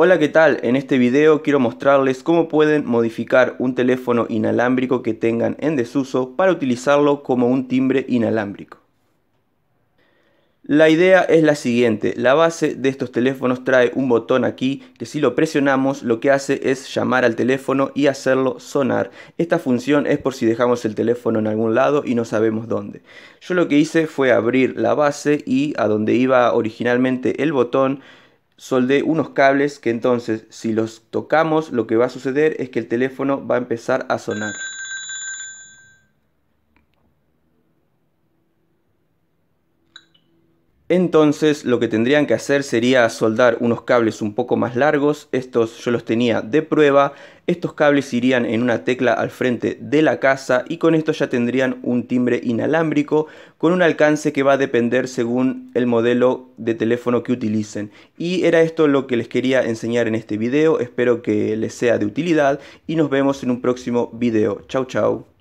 Hola, ¿qué tal? En este video quiero mostrarles cómo pueden modificar un teléfono inalámbrico que tengan en desuso para utilizarlo como un timbre inalámbrico. La idea es la siguiente, la base de estos teléfonos trae un botón aquí que si lo presionamos lo que hace es llamar al teléfono y hacerlo sonar. Esta función es por si dejamos el teléfono en algún lado y no sabemos dónde. Yo lo que hice fue abrir la base y a donde iba originalmente el botón soldé unos cables que entonces si los tocamos lo que va a suceder es que el teléfono va a empezar a sonar. Entonces lo que tendrían que hacer sería soldar unos cables un poco más largos, estos yo los tenía de prueba, estos cables irían en una tecla al frente de la casa y con esto ya tendrían un timbre inalámbrico con un alcance que va a depender según el modelo de teléfono que utilicen. Y era esto lo que les quería enseñar en este video, espero que les sea de utilidad y nos vemos en un próximo video. Chau chao.